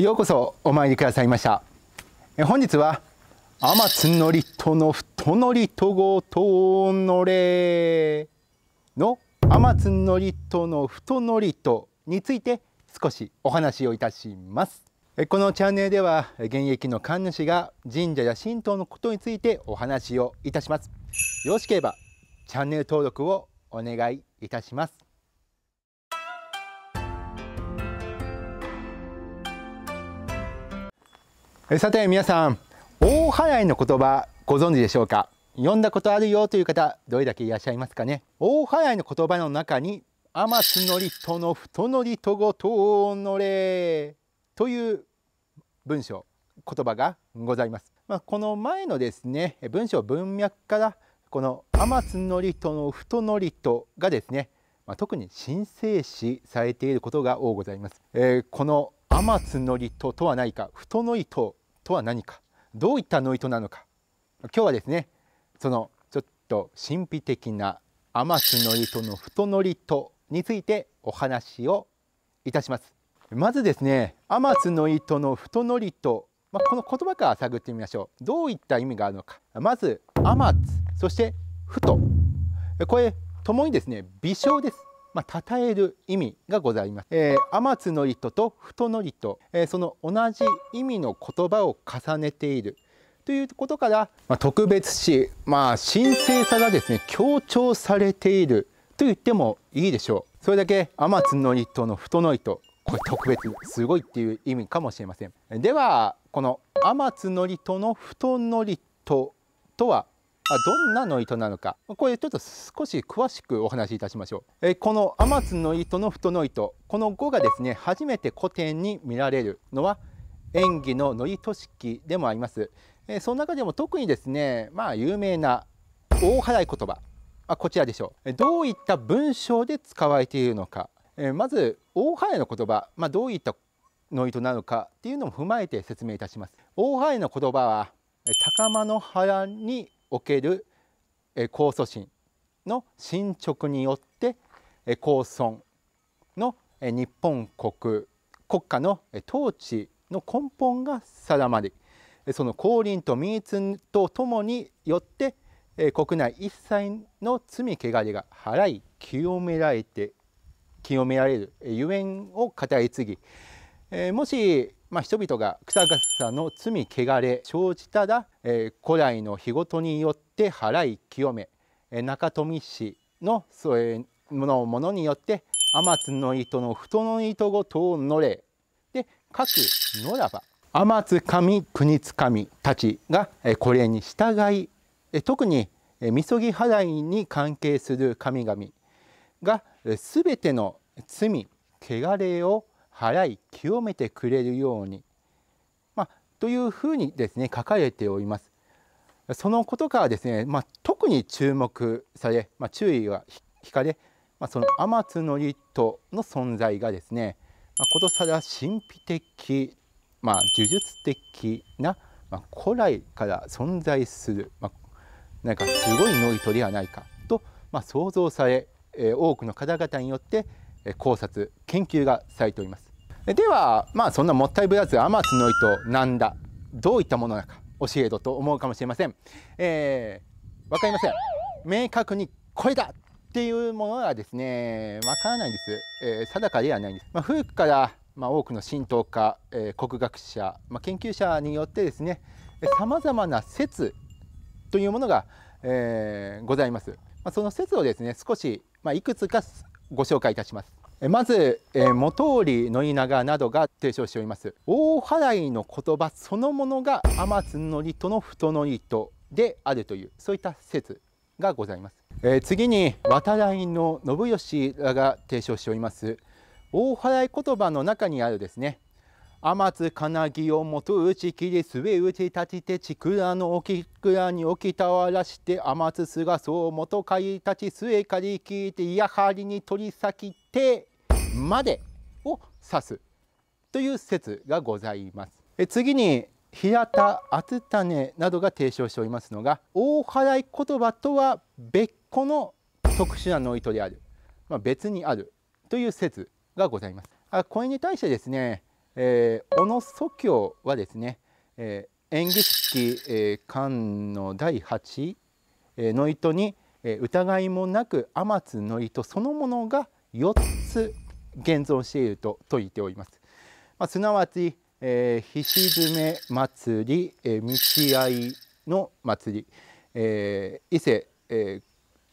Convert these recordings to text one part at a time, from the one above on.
ようこそお参りくださいました本日は天津のりとの太のりとごとのれの天津のりとの太のりとについて少しお話をいたしますこのチャンネルでは現役の神主が神社や神道のことについてお話をいたしますよろしければチャンネル登録をお願いいたしますさて皆さん大払いの言葉ご存知でしょうか読んだことあるよという方どれだけいらっしゃいますかね大払いの言葉の中に天津のりとの太のりとごとのれという文章言葉がございます、まあ、この前のですね文章文脈からこの天津のりとの太のりとがですね、まあ、特に神聖視されていることが多ございます、えー、この天津のりととは何か太の糸とは何かどういったの糸なのか今日はですねそのちょっと神秘的な天津のりとの太のりとについてお話をいたしますまずですね天津の糸の太のりとまあ、この言葉から探ってみましょうどういった意味があるのかまず天津そして太これともにですね微笑ですまあ、称える意味がございます。えー、天津の糸と太の糸、えー、その同じ意味の言葉を重ねている。ということから、まあ、特別視、まあ、神聖さがですね強調されていると言ってもいいでしょうそれだけ天津の糸の太の糸これ特別すごいっていう意味かもしれませんではこの天津の糸の太の糸とはどんなの糸なのかこれちょっと少し詳しくお話しいたしましょうえこの天津の糸の太の糸この語がですね初めて古典に見られるのは演技の野井俊樹でもありますえその中でも特にですねまあ有名な大払い言葉あこちらでしょうどういった文章で使われているのかえまず大払いの言葉、まあ、どういったの意図なのかっていうのも踏まえて説明いたします大払いの言葉は高間の原における控訴心の進捗によって公孫の日本国国家の統治の根本が定まりその降臨と民衆とともによって国内一切の罪汚れが払い清められて清められるゆえんを語り継ぎえー、もし、まあ、人々が草草の罪汚れ生じたら、えー、古来の日ごとによって払い清め、えー、中富氏のそういうものものによって天津の糸の太の糸ごとをのれで各野らば天津神国津神たちがこれに従い特にみそぎ払いに関係する神々が全ての罪汚れを払い清めてくれるように、まあ、というふうにですね書かれております。そのことからですね、まあ、特に注目され、まあ、注意が引かれ、まあ、その天津の立の存在がですね、まあ、ことさら神秘的、まあ、呪術的な、まあ、古来から存在する、まあ、なんかすごいノ祝トではないかと、まあ、想像され、えー、多くの方々によって考察研究がされておりますではまあそんなもったいぶらず天津の糸なんだどういったものなのか教えろと思うかもしれません、えー、分かりません明確にこれだっていうものはですねわからないんです、えー、定かではないんです、まあ、古くからまあ、多くの神道家、えー、国学者、まあ、研究者によってですねさまざまな説というものが、えー、ございます、まあ、その説をですね少し、まあ、いくつかご紹介いたしますまず、えー、元織稲長などが提唱しております大払いの言葉そのものが天津の利との太の糸であるというそういった説がございます、えー、次に渡来の信義らが提唱しております大払い言葉の中にあるですね天津金木をもと打ち切り末打ち立ちてちくらのおきくらに置きたわらして天津すがそうもとかいたち末借り聞いてやはりに取り先てまでを指すという説がございます。え次に平田厚種などが提唱しておりますのが大払い言葉とは別個の特殊なノイトである、まあ、別にあるという説がございます。あこれに対してですねえー、小野祖教はですね、えー、演劇式、えー、巻の第8、えー、の糸に、えー、疑いもなく天津の糸そのものが4つ現存していると説いております。まあ、すなわち、えー、菱詰祭り、えー、道合いの祭り、えー、伊勢、え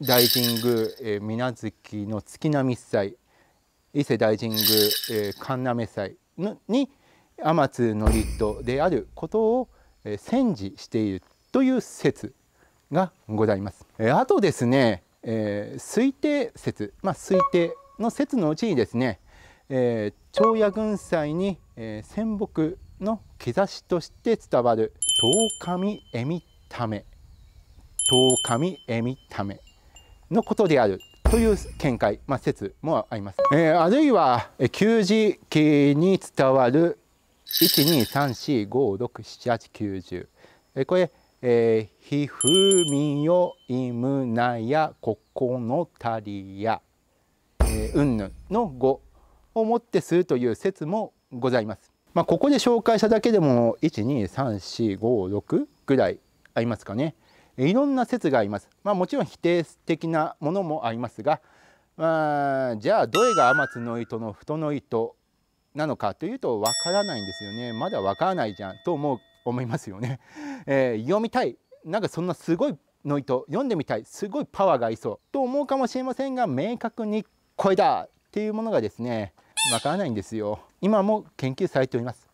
ー、大神宮、えー、水無月の月並み祭伊勢大神宮、えー、神嘗祭に天津典人であることを戦時しているという説がございます。あとですね、えー、推定説、まあ、推定の説のうちにですね、えー、長野軍祭に、えー、戦北の兆しとして伝わる「十神恵美ため」「遠神恵美ため」のことであるという見解、まあ、説もあります、えー、あるいは旧字記に伝わる12345678910、えこれえー、ひふみよいむなやここのたりや、えうんぬの語をもってするという説もございます。まあ、ここで紹介しただけでも12345 6ぐらいありますかね。いろんな説があります。まあ、もちろん否定的なものもありますが、まあ、じゃあどれが天津の糸の太の糸なのかというとわからないんですよね。まだわからないじゃんと思う思いますよね。えー、読みたいなんかそんなすごいの糸読んでみたいすごいパワーがいそうと思うかもしれませんが明確にこれだっていうものがですねわからないんですよ。今も研究されております。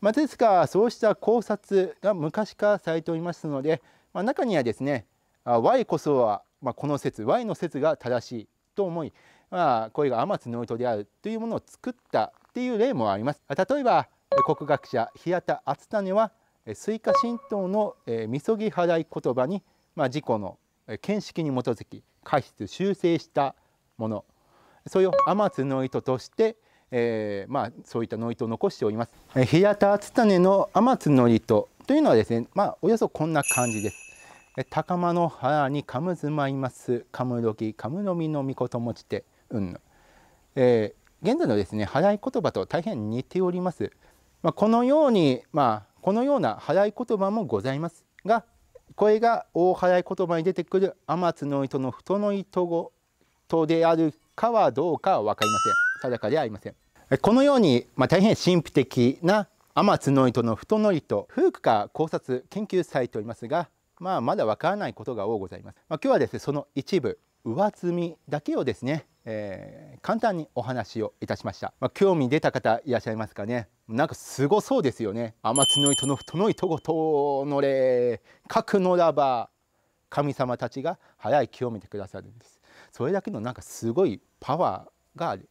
まあ、ですがそうした考察が昔からされておりますのでまあ、中にはですね Y こそは、まあ、この説 Y の説が正しいと思い、まあ、これが天津の糸であるというものを作ったっていう例もあります。例えば国学者平田篤種はイカ神道のみそぎ払い言葉に、まあ、自己の見識に基づき過失修正したものそれを天津の糸として、えー、まあ、そういったの糸を残しております。平田篤種の天津の糸というのはですね、まあ、およそこんな感じです。高間の腹にかむずまいますかむどきかむのみのみこともちてうんえー、現在のですね払い言葉と大変似ております、まあ、このようにまあこのような払い言葉もございますがこれが大払い言葉に出てくる天津の糸の太の糸語とであるかはどうかは分かりません定かではありませんこのように、まあ、大変神秘的な天津の糸の太の糸古くから考察研究されておりますが、まあ、まだわからないことが多ございます、まあ、今日はですねその一部上積みだけをですね、えー、簡単にお話をいたしました、まあ、興味出た方いらっしゃいますかねなんかすごそうですよね天津の糸の太の糸ごとのれ核のらば神様たちが早いを見てくださるんですそれだけのなんかすごいパワーがある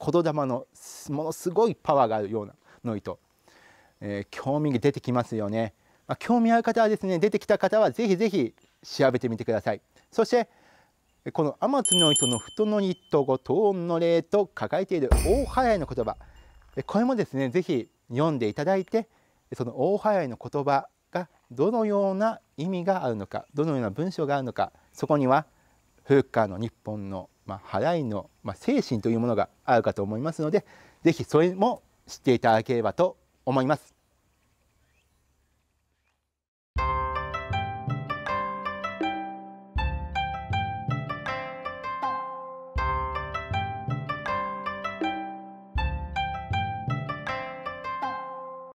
言霊のものすごいパワーがあるようなの糸えー、興味が出てきますよね。まあ、興味ある方はですね出てきた方はぜひぜひ調べてみてください。そしてこの「天津の糸の太のニットごとんの霊」と抱えている大払いの言葉これもですねぜひ読んでいただいてその大払いの言葉がどのような意味があるのかどのような文章があるのかそこには古くの日本の、まあ、払いの、まあ、精神というものがあるかと思いますのでぜひそれも知っていただければと思います。